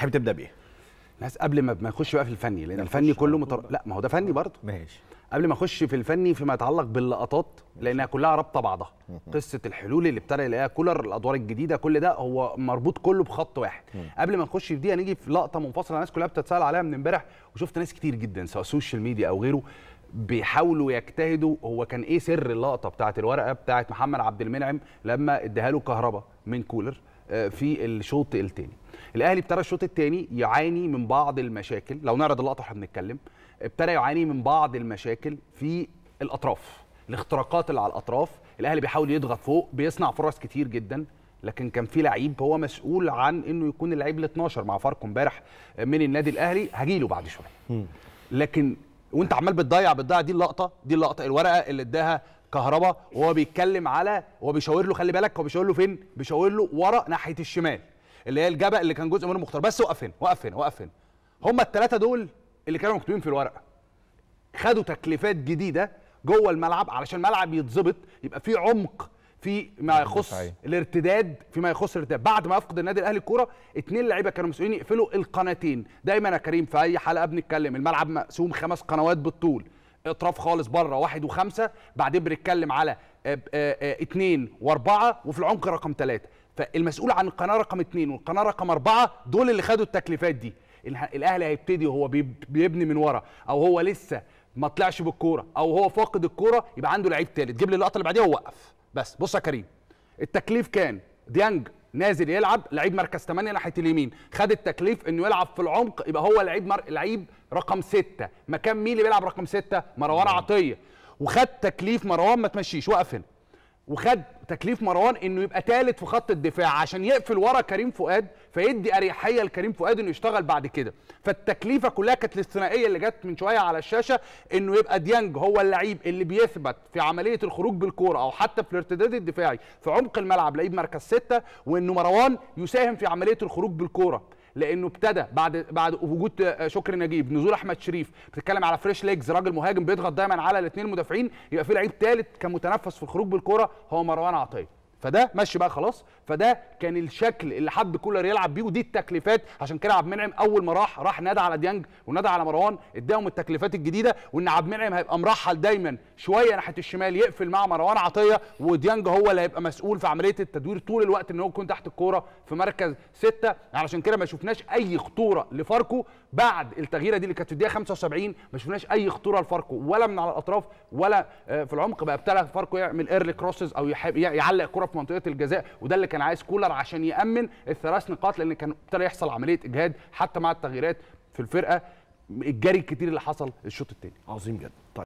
تحب تبدا بايه؟ ناس قبل ما نخش بقى في الفني لان الفني كله متر... لا ما هو ده فني برضه ماشي قبل ما اخش في الفني فيما يتعلق باللقطات لانها كلها رابطه بعضها قصه الحلول اللي ابتدى يلاقيها كولر الادوار الجديده كل ده هو مربوط كله بخط واحد قبل ما نخش في دي هنيجي في لقطه منفصله الناس كلها بتتسال عليها من امبارح وشفت ناس كتير جدا سواء سوشيال ميديا او غيره بيحاولوا يجتهدوا هو كان ايه سر اللقطه بتاعه الورقه بتاعه محمد عبد المنعم لما اداها له كهرباء من كولر آه، في الشوط الثاني الاهلي ابتدى الشوط الثاني يعاني من بعض المشاكل لو نعرض اللقطه واحنا بنتكلم ابتدى يعاني من بعض المشاكل في الاطراف الاختراقات اللي على الاطراف الاهلي بيحاول يضغط فوق بيصنع فرص كتير جدا لكن كان في لعيب هو مسؤول عن انه يكون اللعيب ال 12 مع فاركو امبارح من النادي الاهلي هجيله بعد شويه لكن وانت عمال بتضيع بتضيع دي اللقطه دي اللقطه الورقه اللي اداها كهربا وهو بيتكلم على هو بيشاور له خلي بالك هو بيشاور له فين بيشاور له ورا ناحيه الشمال اللي هي الجبل اللي كان جزء منه مختار بس وقف هنا وقف هنا وقف هنا هم الثلاثه دول اللي كانوا مكتوبين في الورقه خدوا تكليفات جديده جوه الملعب علشان الملعب يتظبط يبقى في عمق في ما يخص الارتداد فيما يخص الارتداد بعد ما يفقد النادي الاهلي الكوره اثنين لعيبه كانوا مسؤولين يقفلوا القناتين دايما يا كريم في اي حلقه بنتكلم الملعب مقسوم خمس قنوات بالطول اطراف خالص بره واحد وخمسه بعدين بنتكلم على اثنين آه، آه، آه، واربعه وفي العمق رقم ثلاثه فالمسؤول عن القناه رقم اثنين والقناه رقم اربعه دول اللي خدوا التكليفات دي الاهلي هيبتدي وهو بيبني من ورا او هو لسه ما طلعش بالكوره او هو فاقد الكوره يبقى عنده لعيب ثالث جيب لي اللقطه اللي بعديها ووقف بس بص يا كريم التكليف كان ديانج نازل يلعب لعيب مركز 8 ناحيه اليمين خد التكليف انه يلعب في العمق يبقى هو لعيب مر... لعيب رقم 6 مكان مين اللي بيلعب رقم 6 مروان نعم. عطيه وخد تكليف مروان ما تمشيش وقف هنا وخد تكليف مروان انه يبقى ثالث في خط الدفاع عشان يقفل ورا كريم فؤاد فيدي اريحيه لكريم فؤاد انه يشتغل بعد كده فالتكليفه كلها كانت الاستثنائيه اللي جت من شويه على الشاشه انه يبقى ديانج هو اللعيب اللي بيثبت في عمليه الخروج بالكوره او حتى في الارتداد الدفاعي في عمق الملعب لعيب مركز سته وانه مروان يساهم في عمليه الخروج بالكوره لانه ابتدى بعد بعد وجود آه، شكري نجيب نزول احمد شريف بتتكلم على فريش ليجز راجل مهاجم بيضغط دايما على الاثنين المدافعين يبقى في لعيب ثالث كان متنفس في الخروج بالكره هو مروان عطيه فده ماشي بقى خلاص فده كان الشكل اللي حب كولر يلعب بيه ودي التكليفات عشان كده عبد المنعم اول ما راح راح نادى على ديانج ونادى على مروان اداهم التكليفات الجديده وان عبد المنعم هيبقى مرحل دايما شويه ناحيه الشمال يقفل مع مروان عطيه وديانج هو اللي هيبقى مسؤول في عمليه التدوير طول الوقت ان هو يكون تحت الكوره في مركز سته علشان كده ما شفناش اي خطوره لفاركو بعد التغييره دي اللي كانت في الدقيقه 75 ما شفناش اي خطوره لفاركو ولا من على الاطراف ولا آه، في العمق بقى ابتدى فاركو يعمل ايرلي كروسز او يعلق كره في منطقه الجزاء وده اللي كان عايز كولر عشان يامن الثلاث نقاط لان كان ابتدى يحصل عمليه اجهاد حتى مع التغييرات في الفرقه الجري الكتير اللي حصل الشوط الثاني عظيم جدا طيب.